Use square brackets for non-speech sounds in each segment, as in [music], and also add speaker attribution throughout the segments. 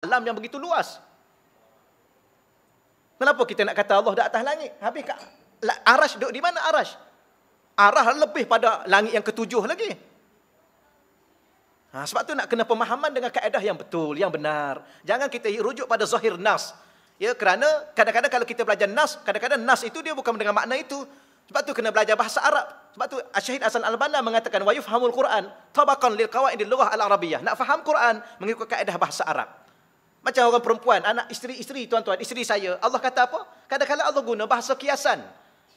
Speaker 1: alam yang begitu luas. Kenapa kita nak kata Allah di atas langit? Habis kat arash duduk di mana arash? Arah lebih pada langit yang ketujuh lagi. Ha, sebab tu nak kena pemahaman dengan kaedah yang betul, yang benar. Jangan kita rujuk pada zahir nas. Ya, kerana kadang-kadang kalau kita belajar nas, kadang-kadang nas itu dia bukan dengan makna itu. Sebab tu kena belajar bahasa Arab. Sebab tu Asyahid Asal Al-Banna mengatakan, wa yufhamul وَيُفْهَمُ الْقُرْآنِ طَبَقًا Lughah al الْعَرَبِيَةِ Nak faham Quran mengikut kaedah bahasa Arab. Macam orang perempuan, anak isteri-isteri tuan-tuan, isteri saya. Allah kata apa? Kadang-kadang Allah guna bahasa kiasan.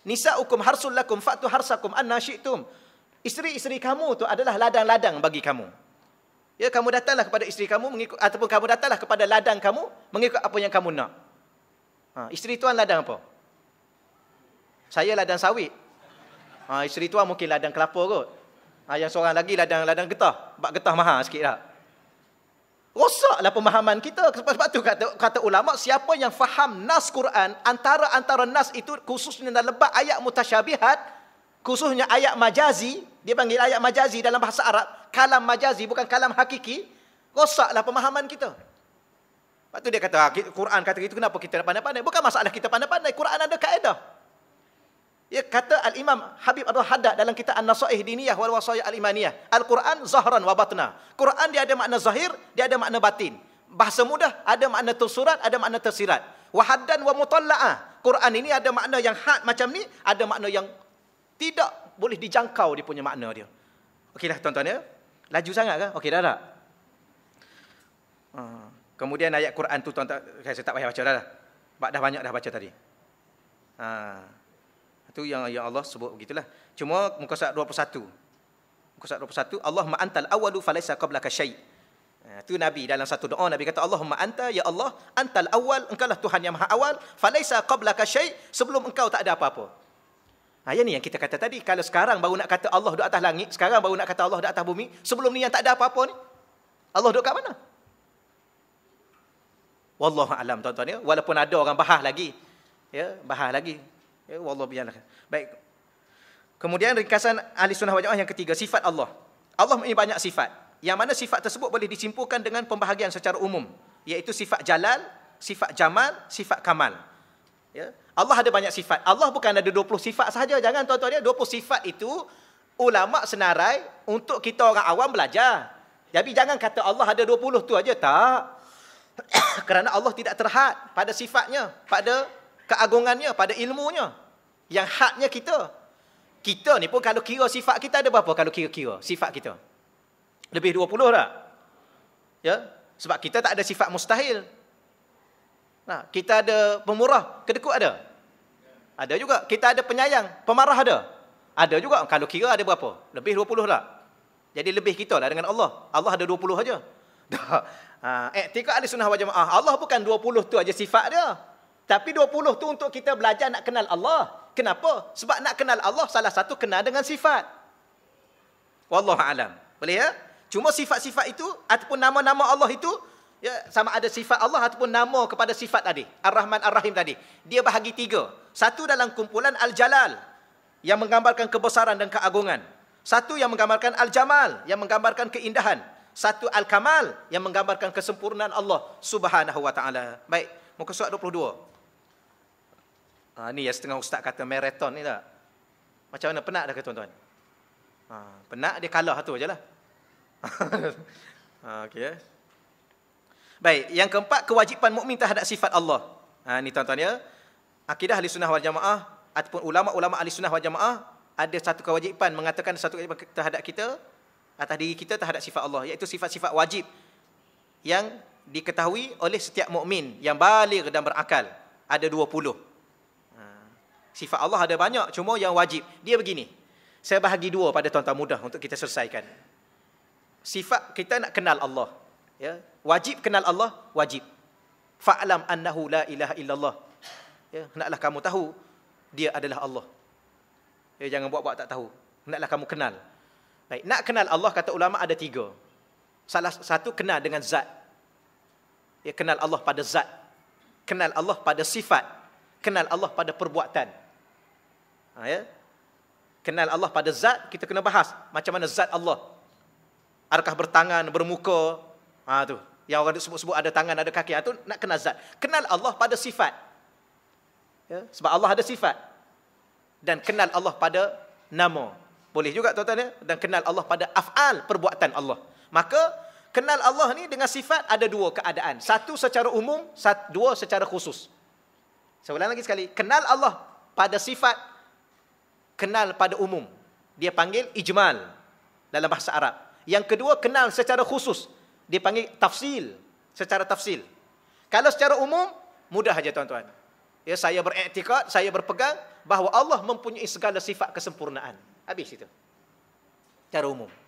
Speaker 1: Nisa'ukum harsullakum fatu harsakum anna syi'tum. Isteri-isteri kamu tu adalah ladang-ladang bagi kamu. Ya, kamu datanglah kepada isteri kamu mengikut, ataupun kamu datanglah kepada ladang kamu mengikut apa yang kamu nak. Ha, isteri tuan ladang apa? Saya ladang sawit. Ha, isteri tuan mungkin ladang kelapa kot. Ha, yang seorang lagi ladang-ladang getah. Bak getah mahal sikit tak? Lah. Rosaklah pemahaman kita. Sebab, sebab tu kata, kata ulama, siapa yang faham nas Quran, antara-antara nas itu khususnya dalam lebat ayat mutasyabihat, khususnya ayat majazi, dia panggil ayat majazi dalam bahasa Arab, kalam majazi bukan kalam hakiki, rosaklah pemahaman kita. Lepas tu dia kata, ah, Quran kata itu kenapa kita pandai-pandai? Bukan masalah kita pandai-pandai, Quran ada kaedah. Ia kata Al-Imam Habib Abdul Haddad dalam kitab An-Nasaih Diniyah wal Wasayih Al-Imaniyah, Al-Quran zahran wa batna. Quran dia ada makna zahir, dia ada makna batin. Bahasa mudah ada makna tersurat, ada makna tersirat. Wahadan wa mutallaah. Quran ini ada makna yang had macam ni, ada makna yang tidak boleh dijangkau dia punya makna dia. Okeylah tuan-tuan ya. Laju sangat ke? Okey dah tak? Ah, kemudian ayat Quran tu tuan-tuan saya tak payah baca dah. Sebab dah banyak dah baca tadi. Ha. Itu yang ya Allah sebut begitulah. Cuma muka surat 21. Muka surat 21 Allahumma antal awwalu falaisa qablaka syai'. Ha, itu Nabi dalam satu doa Nabi kata Allahumma anta ya Allah antal awal engkau lah Tuhan yang maha awal falaisa qablaka syai' sebelum engkau tak ada apa-apa. Ha, yang ni yang kita kata tadi. Kalau sekarang baru nak kata Allah duduk atas langit. Sekarang baru nak kata Allah duduk atas bumi. Sebelum ni yang tak ada apa-apa ni. Allah duduk kat mana? Wallahu alam tuan-tuan ya. Walaupun ada orang bahas lagi. Ya, bahas lagi. Ya, Wallah biarlah. Baik. Kemudian ringkasan ahli sunnah wajah yang ketiga, sifat Allah. Allah mempunyai banyak sifat. Yang mana sifat tersebut boleh disimpulkan dengan pembahagian secara umum. Iaitu sifat jalal, sifat jamal, sifat kamal. Ya. Allah ada banyak sifat. Allah bukan ada 20 sifat sahaja. Jangan tuan-tuan ya. 20 sifat itu ulama senarai untuk kita orang awam belajar. Jadi jangan kata Allah ada 20 tu aja Tak. [coughs] Kerana Allah tidak terhad pada sifatnya. Pada keagungannya pada ilmunya yang haknya kita kita ni pun kalau kira sifat kita ada berapa kalau kira-kira sifat kita lebih 20 dah ya sebab kita tak ada sifat mustahil nah kita ada pemurah kedekut ada ada juga kita ada penyayang pemarah ada ada juga kalau kira ada berapa lebih 20 dah jadi lebih kita lah dengan Allah Allah ada 20 aja ha, [laughs] eh tiga ada sunnah wajah ah, Allah bukan 20 tu aja sifat dia tapi 20 tu untuk kita belajar nak kenal Allah. Kenapa? Sebab nak kenal Allah salah satu kenal dengan sifat. Wallahu alam. Boleh ya? Cuma sifat-sifat itu ataupun nama-nama Allah itu ya sama ada sifat Allah ataupun nama kepada sifat tadi. Ar-Rahman Ar-Rahim tadi. Dia bahagi tiga. Satu dalam kumpulan Al-Jalal yang menggambarkan kebesaran dan keagungan. Satu yang menggambarkan Al-Jamal yang menggambarkan keindahan. Satu Al-Kamal yang menggambarkan kesempurnaan Allah Subhanahu wa taala. Baik, muka surat 22. Ha, ni yang setengah ustaz kata maraton ni tak? Macam mana penat dah ke tuan-tuan? Ha, penat dia kalah tu je lah. [laughs] ha, okay. Eh. Baik, yang keempat kewajipan mukmin terhadap sifat Allah. Ha, ni tuan-tuan ya. Akidah ahli sunnah wal jamaah ataupun ulama-ulama ahli sunnah wal jamaah ada satu kewajipan mengatakan satu kewajipan terhadap kita atas diri kita terhadap sifat Allah iaitu sifat-sifat wajib yang diketahui oleh setiap mukmin yang balir dan berakal. Ada dua puluh. Sifat Allah ada banyak, cuma yang wajib. Dia begini. Saya bahagi dua pada tuan-tuan mudah untuk kita selesaikan. Sifat kita nak kenal Allah. Ya? Wajib kenal Allah, wajib. Fa'alam annahu la ilaha illallah. Ya? Hendaklah kamu tahu, dia adalah Allah. Ya, jangan buat-buat tak tahu. Naklah kamu kenal. Baik, nak kenal Allah, kata ulama ada tiga. Salah satu, kenal dengan zat. Ya, kenal Allah pada zat. Kenal Allah pada sifat. Kenal Allah pada perbuatan. Ha, ya? Kenal Allah pada zat, kita kena bahas. Macam mana zat Allah. Adakah bertangan, bermuka. Ha, tu. Yang orang sebut-sebut ada tangan, ada kaki. Itu ha, nak kenal zat. Kenal Allah pada sifat. Ya? Sebab Allah ada sifat. Dan kenal Allah pada nama. Boleh juga tuan-tuan ya? Dan kenal Allah pada af'al perbuatan Allah. Maka, kenal Allah ni dengan sifat ada dua keadaan. Satu secara umum, dua secara khusus. Saya ulang lagi sekali. Kenal Allah pada sifat kenal pada umum. Dia panggil ijmal dalam bahasa Arab. Yang kedua kenal secara khusus. Dia panggil tafsil secara tafsil. Kalau secara umum mudah saja tuan-tuan. Ya saya beriktikad, saya berpegang bahawa Allah mempunyai segala sifat kesempurnaan. Habis itu. Secara umum.